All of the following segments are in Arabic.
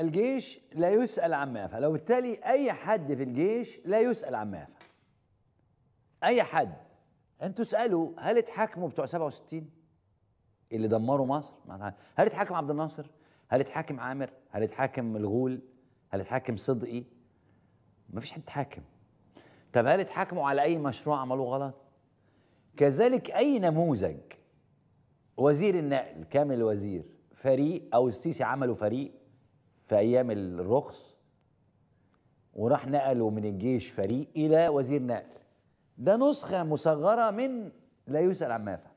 الجيش لا يسأل عما يفعل وبالتالي أي حد في الجيش لا يسأل عما يفعل أي حد أنتوا اسألوا هل اتحاكموا بتوع 67 اللي دمروا مصر هل اتحاكم عبد الناصر هل اتحاكم عامر هل اتحاكم الغول هل اتحاكم صدقي ما فيش حد اتحاكم طب هل اتحاكموا على أي مشروع عملوه غلط كذلك أي نموذج وزير النقل كامل وزير فريق أو السيسي عملوا فريق في ايام الرخص وراح نقله من الجيش فريق الى وزير نقل ده نسخه مصغره من لا يسال عما يفعل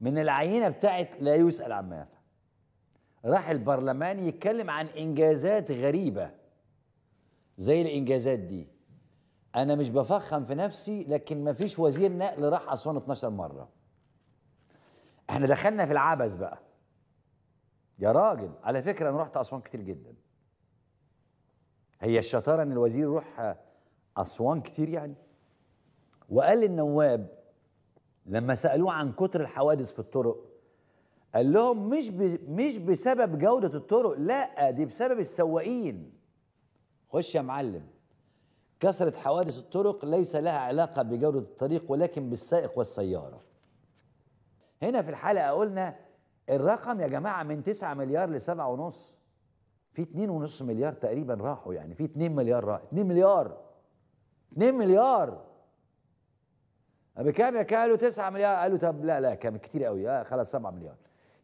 من العينه بتاعت لا يسال عما يفعل راح البرلمان يتكلم عن انجازات غريبه زي الانجازات دي انا مش بفخم في نفسي لكن ما فيش وزير نقل راح اسوان 12 مره احنا دخلنا في العبث بقى يا راجل على فكره انا رحت اسوان كتير جدا هي الشطاره ان الوزير يروح آه، اسوان كتير يعني وقال النواب لما سالوه عن كتر الحوادث في الطرق قال لهم مش مش بسبب جوده الطرق لا دي بسبب السواقين خش يا معلم كثره حوادث الطرق ليس لها علاقه بجوده الطريق ولكن بالسائق والسياره هنا في الحلقه قلنا الرقم يا جماعه من 9 مليار ل 7.5 في 2.5 مليار تقريبا راحوا يعني في 2 مليار راح 2 مليار 2 مليار بكام يا قالوا 9 مليار قالوا طب لا لا كان كتير قوي آه خلاص 7 مليار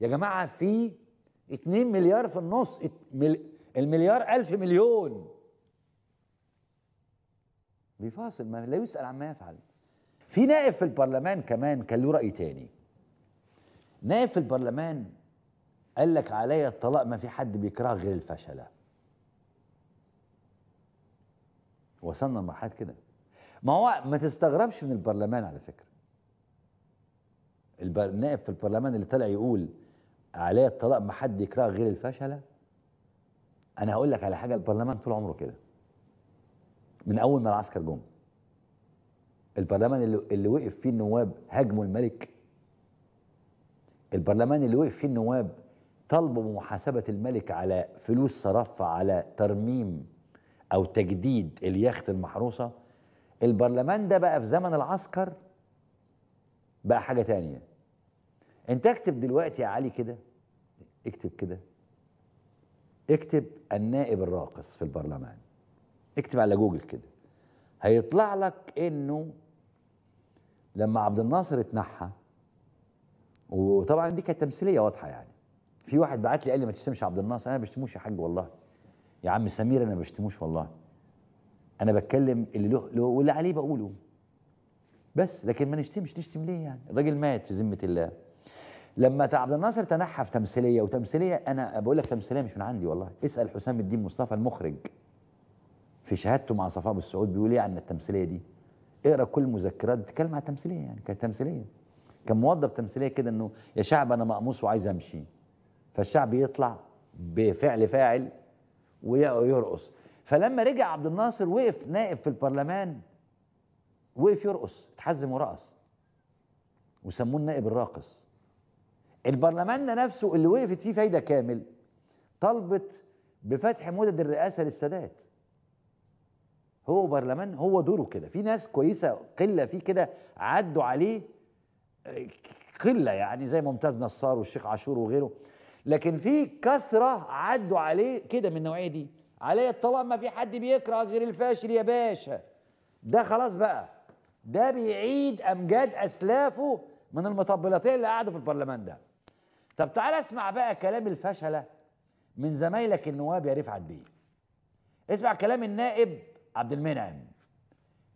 يا جماعه في 2 مليار في النص المليار 1000 مليون بيفاصل ما لا يسأل عما يفعل في نائب في البرلمان كمان كان له رأي تاني نائب في البرلمان قال لك عليا الطلاق ما في حد بيكره غير الفشله وصلنا لمرحله كده ما هو ما تستغربش من البرلمان على فكره النائب في البرلمان اللي طلع يقول عليا الطلاق ما حد يكره غير الفشله انا هقول لك على حاجه البرلمان طول عمره كده من اول ما العسكر جم البرلمان اللي, اللي وقف فيه النواب هاجموا الملك البرلمان اللي وقف فيه النواب طالبوا محاسبة الملك على فلوس صرفها على ترميم أو تجديد اليخت المحروسة البرلمان ده بقى في زمن العسكر بقى حاجة تانية انت اكتب دلوقتي يا علي كده اكتب كده اكتب النائب الراقص في البرلمان اكتب على جوجل كده هيطلع لك انه لما عبد الناصر اتنحى وطبعا دي كانت تمثيليه واضحه يعني في واحد بعت لي قال لي ما تشتمش عبد الناصر انا ما بشتموش يا حاج والله يا عم سمير انا ما بشتموش والله انا بتكلم اللي له, له واللي عليه بقوله بس لكن ما نشتمش نشتم ليه يعني الراجل مات في ذمه الله لما عبد الناصر تنحى في تمثيليه وتمثيليه انا بقول لك تمثيليه مش من عندي والله اسال حسام الدين مصطفى المخرج في شهادته مع صفاء ابو السعود بيقول ايه عن التمثيليه دي اقرا كل المذكرات بتتكلم عن التمثيليه يعني كانت تمثيليه كان موظف تمثيليه كده انه يا شعب انا مقموص وعايز امشي فالشعب يطلع بفعل فاعل ويرقص فلما رجع عبد الناصر وقف نائب في البرلمان وقف يرقص اتحزم ورقص وسموه النائب الراقص البرلمان ده نفسه اللي وقفت فيه فايده كامل طلبت بفتح مدد الرئاسه للسادات هو برلمان هو دوره كده في ناس كويسه قله فيه كده عدوا عليه قله يعني زي ممتاز نصار والشيخ عاشور وغيره لكن في كثره عدوا عليه كده من النوعيه دي علي الطلاق ما في حد بيكره غير الفاشل يا باشا ده خلاص بقى ده بيعيد امجاد اسلافه من المطبلتين اللي قعدوا في البرلمان ده طب تعال اسمع بقى كلام الفشله من زمايلك النواب يا رفعت بيه اسمع كلام النائب عبد المنعم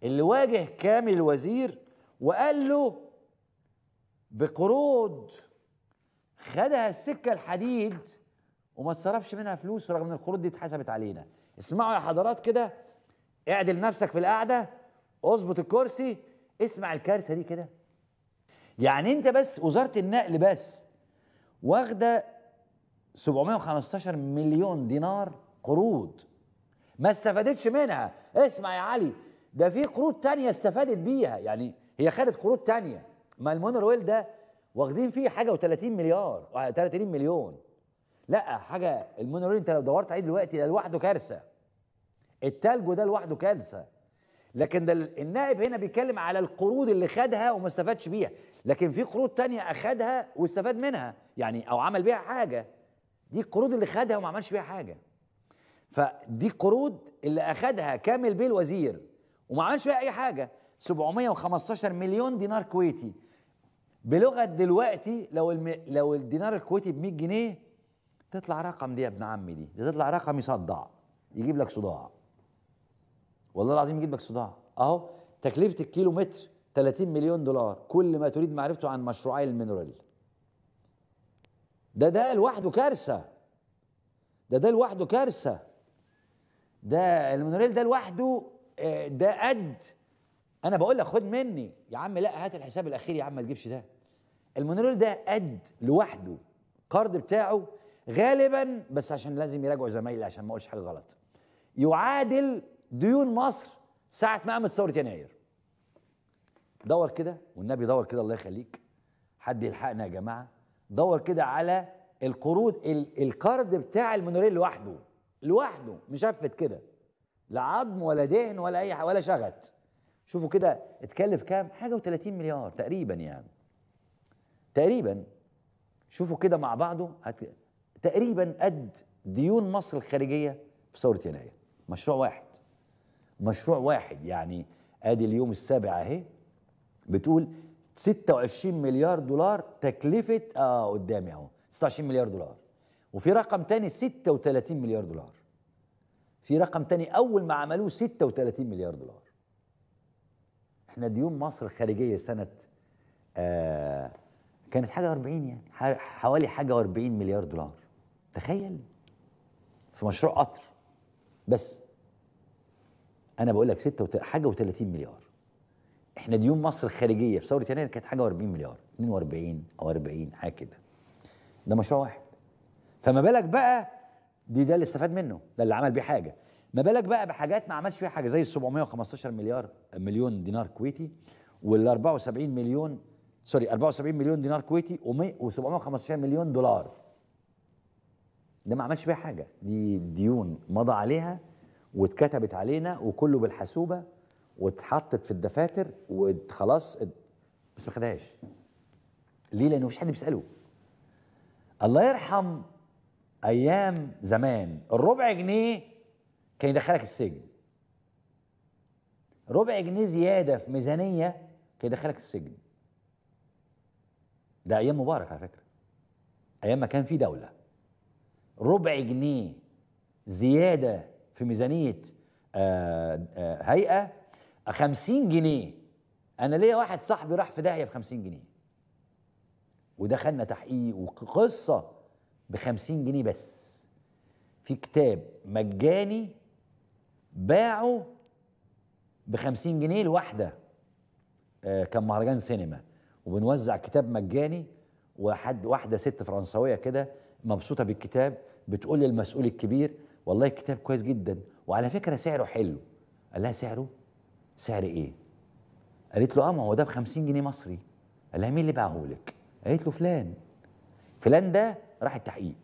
اللي واجه كامل الوزير وقال له بقروض خدها السكة الحديد وما اتصرفش منها فلوس رغم ان القروض دي اتحسبت علينا اسمعوا يا حضرات كده اعدل نفسك في القعدة اظبط الكرسي اسمع الكارثة دي كده يعني انت بس وزارة النقل بس واخدة 715 مليون دينار قروض ما استفادتش منها اسمع يا علي ده في قروض تانية استفادت بيها يعني هي خدت قروض تانية ما المونر ده واخدين فيه حاجه و30 مليار 30 آه، مليون لا حاجه المونر انت لو دورت عليه دلوقتي ده لوحده كارثه التلج ده لوحده كارثه لكن ده النائب هنا بيتكلم على القروض اللي خدها وما استفادش بيها لكن في قروض تانية اخدها واستفاد منها يعني او عمل بيها حاجه دي القروض اللي خدها وما عملش بيها حاجه فدي قروض اللي اخدها كامل بيه الوزير وما عملش بيها اي حاجه 715 مليون دينار كويتي بلغه دلوقتي لو الم... لو الدينار الكويتي ب 100 جنيه تطلع رقم دي يا ابن عمي دي, دي تطلع رقم يصدع يجيب لك صداع والله العظيم يجيب لك صداع اهو تكلفه الكيلو متر 30 مليون دولار كل ما تريد معرفته عن مشروعي المينورال ده ده لوحده كارثه ده ده لوحده كارثه ده المينورال ده لوحده آه، ده قد انا بقول لك خد مني يا عم لا هات الحساب الاخير يا عم ما تجيبش ده المونوريل ده قد لوحده قرض بتاعه غالبا بس عشان لازم يراجعوا زمايلي عشان ما اقولش حاجه غلط يعادل ديون مصر ساعه ما قامت ثوره يناير دور كده والنبي دور كده الله يخليك حد يلحقنا يا جماعه دور كده على القروض القرض بتاع المونوريل لوحده لوحده مشفت كده لا عظم ولا دهن ولا اي ولا شغت شوفوا كده اتكلف كام حاجه و30 مليار تقريبا يعني تقريبا شوفوا كده مع بعضه هت... تقريبا قد ديون مصر الخارجيه في ثوره يناير مشروع واحد مشروع واحد يعني ادي اليوم السابع اهي بتقول 26 مليار دولار تكلفه اه قدامي اهو 26 مليار دولار وفي رقم تاني 36 مليار دولار في رقم تاني اول ما عملوه 36 مليار دولار احنا ديون مصر الخارجيه سنه آه كانت حاجه 40 يعني حوالي حاجه و40 مليار دولار تخيل في مشروع قطر بس انا بقول لك 6 وت... حاجه و30 مليار احنا ديون مصر الخارجيه في ثوره يناير كانت حاجه و40 مليار 42 او 40 حاجه كده ده مشروع واحد فما بالك بقى دي ده اللي استفاد منه ده اللي عمل بيه حاجه ما بالك بقى بحاجات ما عملش فيها حاجه زي ال 715 مليار مليون دينار كويتي وال 74 مليون سوري 74 مليون دينار كويتي و715 مليون دولار ده ما عملش بيها حاجه دي ديون مضى عليها واتكتبت علينا وكله بالحاسوبه واتحطت في الدفاتر وخلاص بس ما خدهاش ليه لانه مفيش حد بيساله الله يرحم ايام زمان الربع جنيه كان يدخلك السجن ربع جنيه زياده في ميزانيه كان يدخلك السجن ده ايام مبارك على فكره ايام ما كان في دوله ربع جنيه زياده في ميزانيه آه، آه، هيئه 50 جنيه انا ليا واحد صاحبي راح في داهيه ب 50 جنيه ودخلنا تحقيق وقصه ب 50 جنيه بس في كتاب مجاني باعوا ب 50 جنيه الواحده آه كان مهرجان سينما وبنوزع كتاب مجاني وحد واحده ست فرنسويه كده مبسوطه بالكتاب بتقول للمسؤول الكبير والله الكتاب كويس جدا وعلى فكره سعره حلو قال لها سعره سعر ايه قالت له اه ما هو ده ب 50 جنيه مصري قال لها مين اللي باعهولك قالت له فلان فلان ده راح التحقيق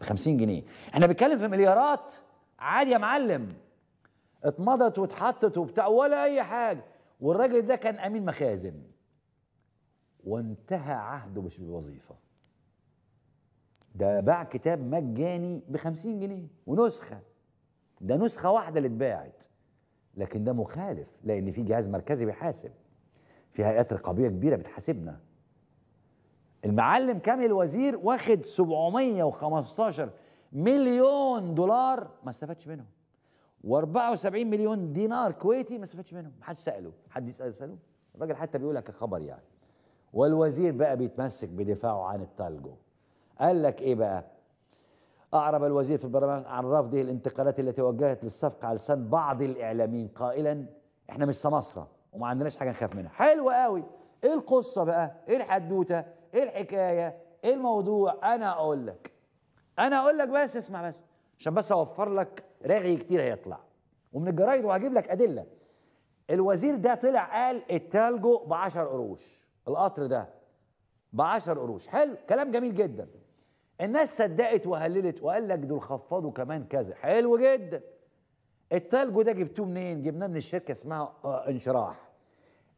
ب 50 جنيه احنا بنتكلم في مليارات عادي يا معلم اتمضت واتحطت وبتاع ولا اي حاجه والراجل ده كان امين مخازن وانتهى عهده مش بالوظيفه ده باع كتاب مجاني ب 50 جنيه ونسخه ده نسخه واحده اللي اتباعت لكن ده مخالف لان في جهاز مركزي بيحاسب في هيئات رقابيه كبيره بتحاسبنا المعلم كامل الوزير واخد 715 مليون دولار ما استفادش منهم و74 مليون دينار كويتي ما استفادش منهم ما حدش ساله حد يسال ساله الراجل حتى بيقول لك الخبر يعني والوزير بقى بيتمسك بدفاعه عن التالجو قال لك ايه بقى أعرب الوزير في البرلمان عن رفضه الانتقالات التي وجهت للصفقة على لسان بعض الإعلاميين قائلا إحنا مش سماسرة وما عندناش حاجة نخاف منها حلو قوي إيه القصة بقى إيه الحدوتة إيه الحكاية إيه الموضوع أنا أقول لك انا اقول لك بس اسمع بس عشان بس اوفر لك رغي كتير هيطلع ومن الجرايد وهجيب لك ادله الوزير ده طلع قال التالجو ب 10 قروش القطر ده ب 10 قروش حلو كلام جميل جدا الناس صدقت وهللت وقال لك دول خفضوا كمان كذا حلو جدا التالجو ده جبتوه منين جبناه من الشركه اسمها آه، انشراح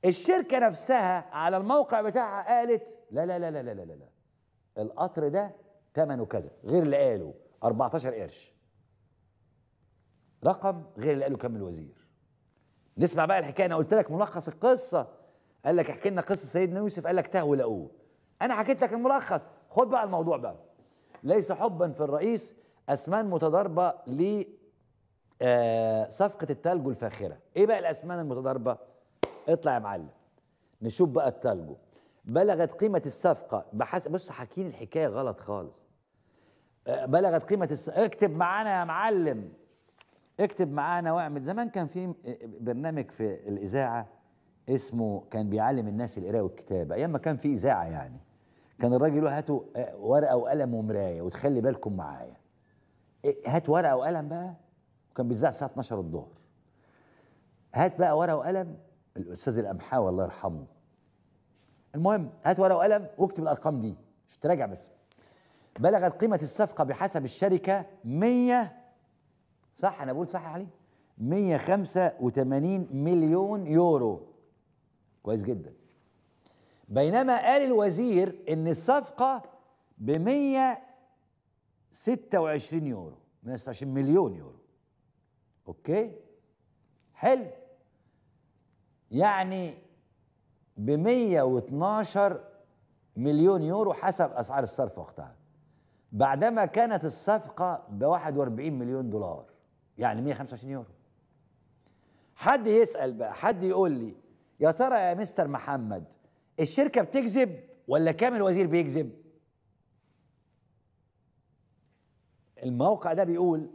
الشركه نفسها على الموقع بتاعها قالت لا لا لا لا لا لا, لا. القطر ده ثمنه كذا غير اللي قاله 14 قرش رقم غير اللي قاله كم الوزير نسمع بقى الحكايه انا قلت لك ملخص القصه قال لك احكي لنا قصه سيدنا يوسف قال لك تهوى لاقوه انا حكيت لك الملخص خد بقى الموضوع بقى ليس حبا في الرئيس اسمان متضاربه ل آه، صفقه التلج الفاخره ايه بقى الاسمان المتضاربه اطلع يا معلم نشوف بقى التلجو بلغت قيمة الصفقة بحسب بص حاكين الحكاية غلط خالص أه، بلغت قيمة الس... اكتب معانا يا معلم اكتب معانا واعمل زمان كان في برنامج في الإذاعة اسمه كان بيعلم الناس القراءة والكتابة أيام ما كان في إذاعة يعني كان الراجل هاتوا أه، ورقة وقلم ومراية وتخلي بالكم معايا إيه، هات ورقة وقلم بقى وكان بيذاع الساعة 12 الظهر هات بقى ورقة وقلم الأستاذ القمحاوي الله يرحمه المهم هات ورقه وقلم واكتب الارقام دي مش تراجع بس بلغت قيمه الصفقه بحسب الشركه 100 صح انا بقول صح يا علي 185 مليون يورو كويس جدا بينما قال الوزير ان الصفقه ب 126 يورو 126 مليون يورو اوكي حلو يعني ب 112 مليون يورو حسب اسعار الصرف وقتها بعدما كانت الصفقه ب 41 مليون دولار يعني 125 يورو حد يسال بقى حد يقول لي يا ترى يا مستر محمد الشركه بتكذب ولا كامل وزير بيكذب الموقع ده بيقول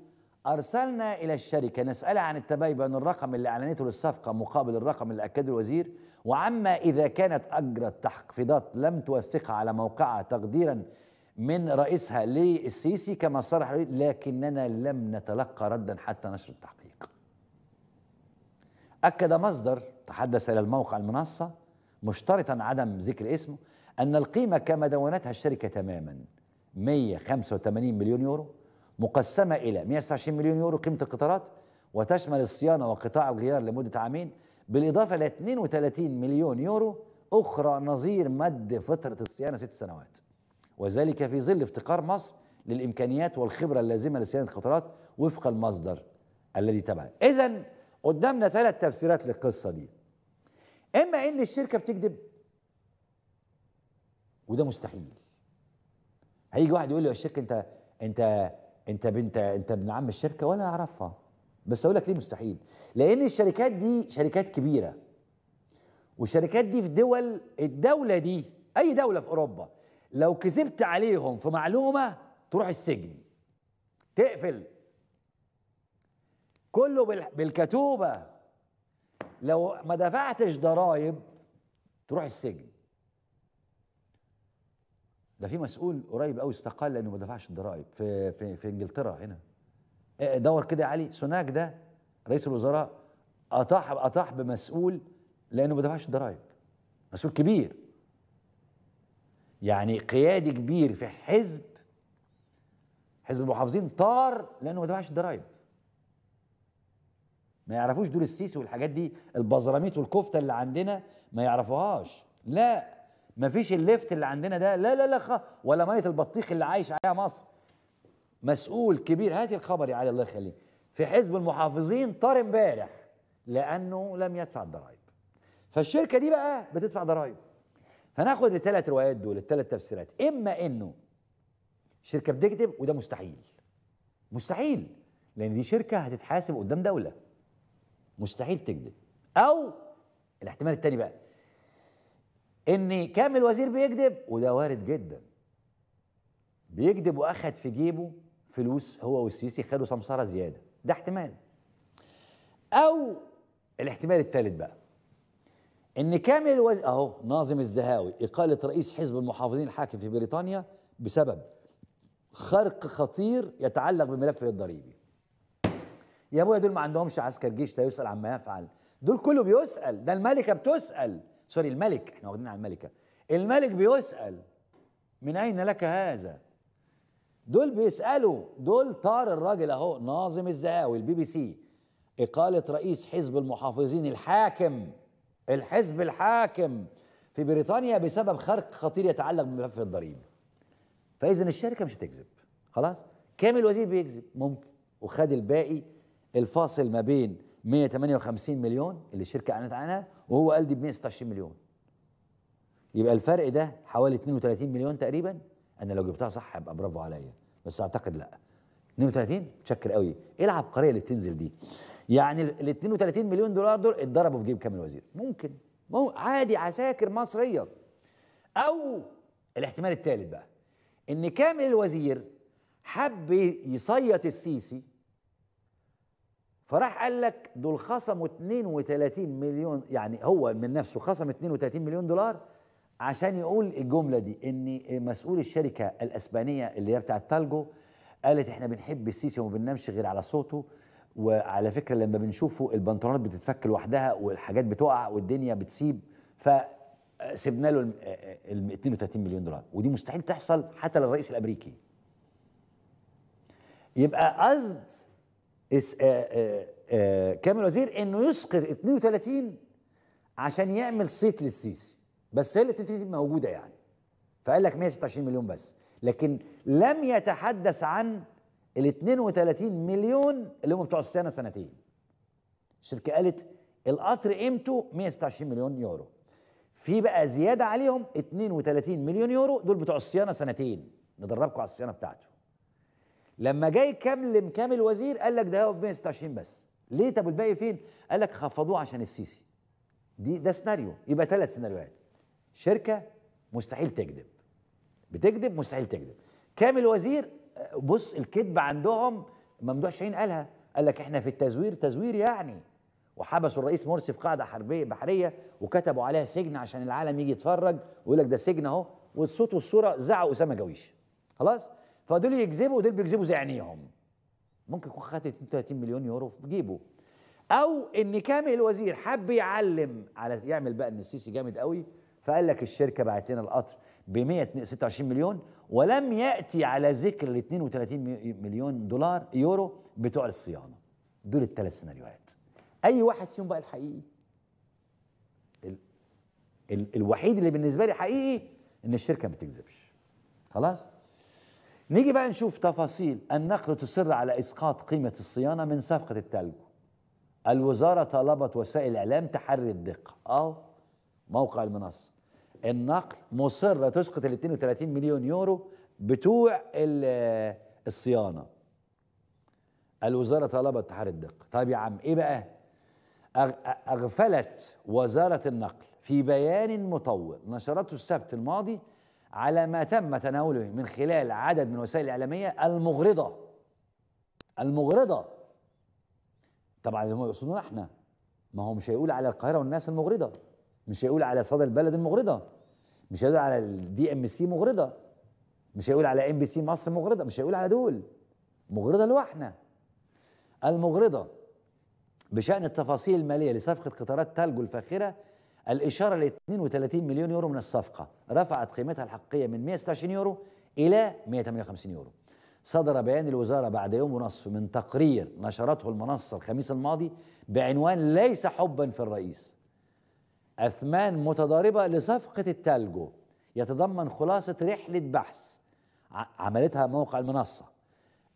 أرسلنا إلى الشركة نسألها عن التباين بين الرقم اللي أعلنته للصفقة مقابل الرقم اللي أكده الوزير وعما إذا كانت أجرت تحفيظات لم توثقها على موقعها تقديرا من رئيسها للسيسي كما صرح لكننا لم نتلقى ردا حتى نشر التحقيق أكد مصدر تحدث إلى الموقع المنصة مشترطا عدم ذكر اسمه أن القيمة كما دونتها الشركة تماما 185 مليون يورو مقسمة إلى 120 مليون يورو قيمة القطارات وتشمل الصيانة وقطاع الغيار لمدة عامين بالإضافة ل 32 مليون يورو أخرى نظير مد فترة الصيانة ست سنوات وذلك في ظل افتقار مصر للإمكانيات والخبرة اللازمة لصيانة القطارات وفق المصدر الذي تبع إذا قدامنا ثلاث تفسيرات للقصة دي إما إن الشركة بتكذب وده مستحيل هيجي واحد يقول لي يا شيخ انت انت انت بنت انت ابن عم الشركه ولا اعرفها بس اقول لك ليه مستحيل لان الشركات دي شركات كبيره والشركات دي في دول الدوله دي اي دوله في اوروبا لو كذبت عليهم في معلومه تروح السجن تقفل كله بالكتوبه لو ما دفعتش ضرائب تروح السجن ده في مسؤول قريب قوي استقال لانه ما دفعش الضرائب في في في انجلترا هنا إيه، دور كده يا علي سوناك ده رئيس الوزراء اطاح اطاح بمسؤول لانه ما دفعش الضرائب مسؤول كبير يعني قيادي كبير في حزب حزب المحافظين طار لانه ما دفعش الضرائب ما يعرفوش دور السيسي والحاجات دي البزراميت والكفته اللي عندنا ما يعرفوهاش لا مفيش الليفت اللي عندنا ده لا لا لا خ... ولا ميه البطيخ اللي عايش عليها مصر مسؤول كبير هاتي الخبر يا علي الله يخليك في حزب المحافظين طار امبارح لانه لم يدفع الضرائب فالشركه دي بقى بتدفع ضرائب فناخد الثلاث روايات دول الثلاث تفسيرات اما انه شركه بتكذب وده مستحيل مستحيل لان دي شركه هتتحاسب قدام دوله مستحيل تكذب او الاحتمال الثاني بقى ان كامل وزير بيكذب وده وارد جدا بيكذب واخد في جيبه فلوس هو والسيسي خدوا سمساره زياده ده احتمال او الاحتمال الثالث بقى ان كامل الوز اهو ناظم الزهاوي اقاله رئيس حزب المحافظين الحاكم في بريطانيا بسبب خرق خطير يتعلق بملفه الضريبي يا ابويا دول ما عندهمش عسكر جيش لا يسال عما يفعل دول كله بيسال ده الملكه بتسال سوري الملك احنا واخدين على الملكه الملك بيسال من اين لك هذا دول بيسالوا دول طار الراجل اهو ناظم الزهاوي البي بي سي اقاله رئيس حزب المحافظين الحاكم الحزب الحاكم في بريطانيا بسبب خرق خطير يتعلق بملف الضريبه فاذا الشركه مش هتكذب خلاص كامل الوزير بيكذب ممكن وخد الباقي الفاصل ما بين 158 مليون اللي الشركه اعلنت عنها وهو قال دي ب 126 مليون يبقى الفرق ده حوالي 32 مليون تقريبا انا لو جبتها صح هبقى برافو عليا بس اعتقد لا 32 متشكر قوي ايه العبقريه اللي بتنزل دي يعني ال 32 مليون دولار دول اتضربوا في جيب كامل وزير ممكن عادي عساكر مصريه او الاحتمال الثالث بقى ان كامل الوزير حب يصيط السيسي فراح قال لك دول خصموا 32 مليون يعني هو من نفسه خصم 32 مليون دولار عشان يقول الجمله دي ان مسؤول الشركه الاسبانيه اللي هي بتاعت تالجو قالت احنا بنحب السيسي وما بننامش غير على صوته وعلى فكره لما بنشوفه البنطلونات بتتفك لوحدها والحاجات بتقع والدنيا بتسيب فسيبنا له ال 32 مليون دولار ودي مستحيل تحصل حتى للرئيس الامريكي يبقى قصد كامل وزير انه يسقط 32 عشان يعمل صيت للسيسي بس هي اللي 32 موجوده يعني فقال لك 126 مليون بس لكن لم يتحدث عن ال 32 مليون اللي هم بتوع السنه سنتين الشركه قالت القطر قيمته 126 مليون يورو في بقى زياده عليهم 32 مليون يورو دول بتوع الصيانه سنتين ندربكم على الصيانه بتاعته لما جاي كلم كامل الوزير قال لك ده هو 126 بس ليه طب الباقي فين قال لك خفضوه عشان السيسي دي ده سيناريو يبقى ثلاث سيناريوهات شركه مستحيل تكذب بتكذب مستحيل تكذب كامل وزير بص الكذب عندهم ممدوح شاهين قالها قال لك احنا في التزوير تزوير يعني وحبسوا الرئيس مرسي في قاعده حربيه بحريه وكتبوا عليها سجن عشان العالم يجي يتفرج ويقول لك ده سجن اهو والصوت والصوره زعق اسامه جويش خلاص فدول يكذبوا ودول بيكذبوا زي عينيهم ممكن يكون خد 32 مليون يورو في جيبه او ان كامل الوزير حب يعلم على يعمل بقى ان السيسي جامد قوي فقال لك الشركه باعت لنا القطر ب 126 مليون ولم ياتي على ذكر ال 32 مليون دولار يورو بتوع الصيانه دول الثلاث سيناريوهات اي واحد فيهم بقى الحقيقي ال... ال... الوحيد اللي بالنسبه لي حقيقي ان الشركه ما بتكذبش خلاص نيجي بقى نشوف تفاصيل النقل تصر على إسقاط قيمة الصيانة من صفقة التلج الوزارة طلبت وسائل الإعلام تحري الدقة اه موقع المنصة النقل مصر تسقط ال 32 مليون يورو بتوع الصيانة الوزارة طلبت تحري الدقة طيب يا عم إيه بقى أغفلت وزارة النقل في بيان مطول نشرته السبت الماضي على ما تم تناوله من خلال عدد من الوسائل الإعلامية المغرضة المغرضة طبعا هم يقصدون احنا ما هو مش هيقول على القاهرة والناس المغرضة مش هيقول على صدى البلد المغرضة مش هيقول على الدي ام سي مغرضة مش هيقول على ام بي سي مصر مغرضة مش هيقول على دول مغرضة لوحنا المغرضة بشأن التفاصيل المالية لصفقة قطارات تالجو الفاخرة الإشارة ل 32 مليون يورو من الصفقة رفعت قيمتها الحقيقية من 126 يورو إلى 158 يورو صدر بيان الوزارة بعد يوم ونصف من تقرير نشرته المنصة الخميس الماضي بعنوان ليس حبا في الرئيس أثمان متضاربة لصفقة التالجو يتضمن خلاصة رحلة بحث عملتها موقع المنصة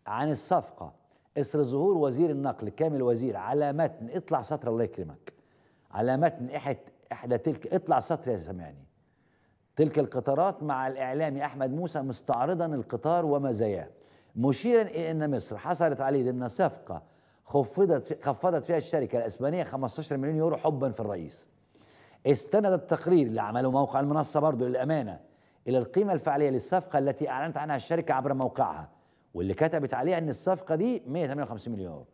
عن الصفقة إسر ظهور وزير النقل كامل وزير على متن اطلع سطر الله يكرمك على متن إحدى تلك اطلع سطر يا سامعني تلك القطارات مع الإعلامي أحمد موسى مستعرضا القطار ومزاياه مشيرا إلى أن مصر حصلت عليه ضمن صفقة خفضت خفضت فيها الشركة الإسبانية 15 مليون يورو حبا في الرئيس استند التقرير اللي عمله موقع المنصة برضه للأمانة إلى القيمة الفعلية للصفقة التي أعلنت عنها الشركة عبر موقعها واللي كتبت عليها أن الصفقة دي 158 مليون يورو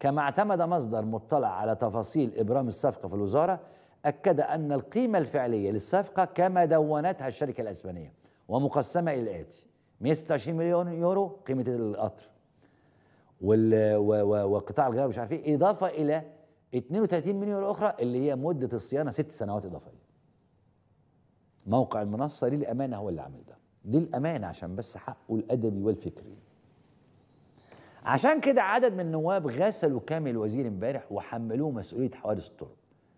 كما اعتمد مصدر مطلع على تفاصيل إبرام الصفقة في الوزارة أكد أن القيمة الفعلية للصفقة كما دونتها الشركة الأسبانية ومقسمة إلى الآتي 126 مليون يورو قيمة القطر وقطاع الغيار مش عارف ايه إضافة إلى 32 مليون يورو أخرى اللي هي مدة الصيانة ست سنوات إضافية موقع المنصة للامانه هو اللي عمل ده للامانه عشان بس حقه الأدبي والفكري عشان كده عدد من النواب غسلوا كامل الوزير امبارح وحملوه مسؤولية حوادث الطرق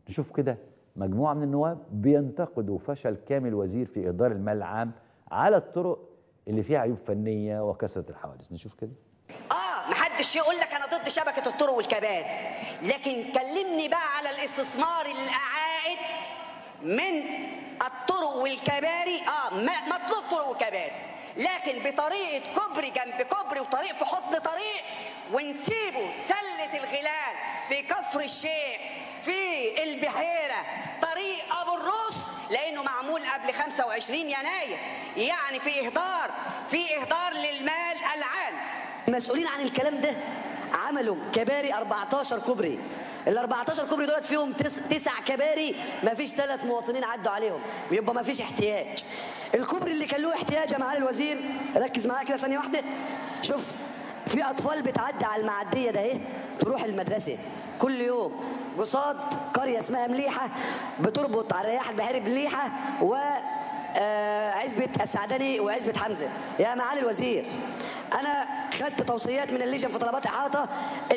نشوف كده مجموعة من النواب بينتقدوا فشل كامل وزير في إدارة المال العام على الطرق اللي فيها عيوب فنية وكثرة الحوادث نشوف كده آه محدش يقول لك أنا ضد شبكة الطرق والكباري لكن كلمني بقى على الاستثمار العائد من الطرق والكباري آه مطلوب طرق وكباري لكن بطريقة كوبري جنب كوبري وطريق في حضن طريق ونسيبه سلة الغلال في كفر الشيخ في البحيرة طريق أبو الروس لأنه معمول قبل 25 يناير يعني في إهدار في إهدار للمال العام المسؤولين عن الكلام ده عملوا كباري 14 كوبري ال 14 كوبري دولت فيهم تس... تسع كباري ما فيش ثلاث مواطنين عدوا عليهم يبقى ما فيش احتياج الكوبري اللي كان له احتياج يا معالي الوزير ركز معايا كده ثانيه واحده شوف في اطفال بتعدي على المعديه ده اهي تروح المدرسه كل يوم قصاد قريه اسمها مليحه بتربط على رياح البحيره بليحه و آه، عزبة السعدني وعزبة حمزة يا معالي الوزير انا خدت توصيات من اللجنه في طلبات احاطه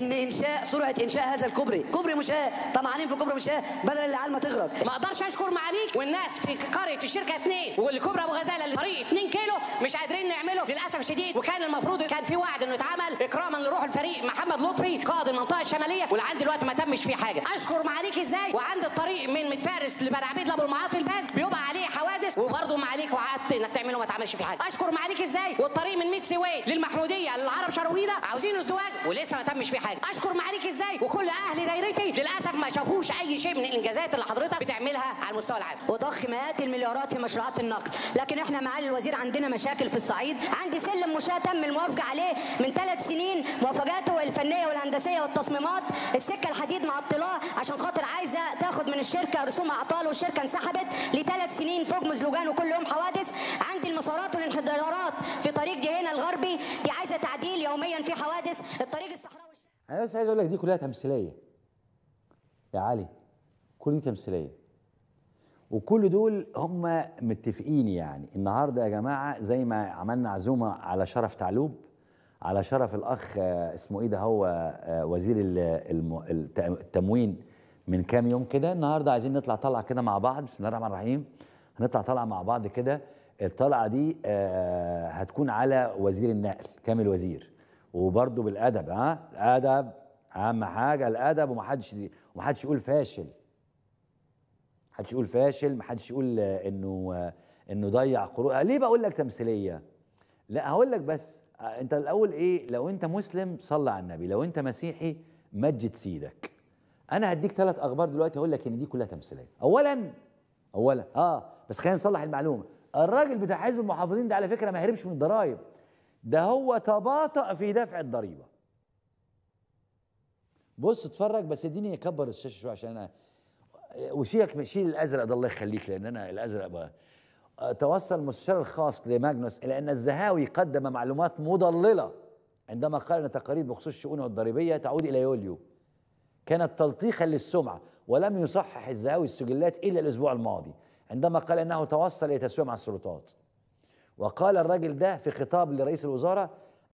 ان انشاء سرعه انشاء هذا الكوبري كوبري مشاه طمعانين في كوبري مشاه بدل اللي ما تغرق ما اقدرش اشكر معاليك والناس في قريه الشركه اثنين والكوبري ابو غزاله اللي طريق 2 كيلو مش قادرين نعمله للاسف الشديد وكان المفروض كان في وعد انه يتعمل اكراما لروح الفريق محمد لطفي قائد المنطقه الشماليه ولعند دلوقتي ما تمش فيه حاجه اشكر معاليك ازاي وعند الطريق من متفارس لبن عبيد لابو المعاطي الباز عليك وعدت انك تعمله وما تعملش في حاجه اشكر معاليك ازاي والطريق من ميت سويد للمحموديه للعرب شرويده عاوزين الزواج ولسه ما تمش في حاجه اشكر معاليك ازاي وكل اهل دايرتي للاسف ما شافوش اي شيء من الانجازات اللي حضرتك تنفيذها على المستوى العام وضخ مئات المليارات في مشروعات النقل لكن احنا معالي الوزير عندنا مشاكل في الصعيد عندي سلم مشاه تم الموافقه عليه من ثلاث سنين موافقاته الفنيه والهندسيه والتصميمات السكه الحديد معطلاه عشان خاطر عايزه تاخد من الشركه رسوم اعطال والشركه انسحبت لثلاث سنين فوق مزلوجان وكل يوم حوادث عندي المسارات والانحدارات في طريق جهينه الغربي دي عايزه تعديل يوميا في حوادث الطريق الصحراوي انا بس عايز اقول لك دي كلها تمثيليه يا علي كل دي تمثيليه وكل دول هم متفقين يعني النهارده يا جماعه زي ما عملنا عزومه على شرف تعلوب على شرف الاخ آه، اسمه ايه ده هو آه، وزير التموين من كام يوم كده النهارده عايزين نطلع طلعه كده مع بعض بسم الله الرحمن الرحيم هنطلع طلعه مع بعض كده الطلعه دي آه، هتكون على وزير النقل كامل وزير وبرده بالادب ها الادب اهم حاجه الادب ومحدش ومحدش يقول فاشل حدش يقول فاشل ما حدش يقول آه، انه آه، انه ضيع قروء آه، ليه بقول لك تمثيليه لا هقول لك بس انت الاول ايه لو انت مسلم صلى على النبي لو انت مسيحي مجد سيدك انا هديك ثلاث اخبار دلوقتي هقول لك ان دي كلها تمثيليه اولا اولا اه بس خلينا نصلح المعلومه الراجل بتاع حزب المحافظين ده على فكره ما هربش من الضرايب ده هو تباطأ في دفع الضريبه بص اتفرج بس اديني اكبر الشاشه شويه عشان انا وشيك شيل الازرق ده الله يخليك لان انا الازرق بقى توصل المستشار الخاص لماجنوس الى ان الزهاوي قدم معلومات مضلله عندما قال ان تقارير بخصوص الشؤون الضريبيه تعود الى يوليو كانت تلطيخا للسمعه ولم يصحح الزهاوي السجلات الا الاسبوع الماضي عندما قال انه توصل الى تسويه مع السلطات وقال الراجل ده في خطاب لرئيس الوزاره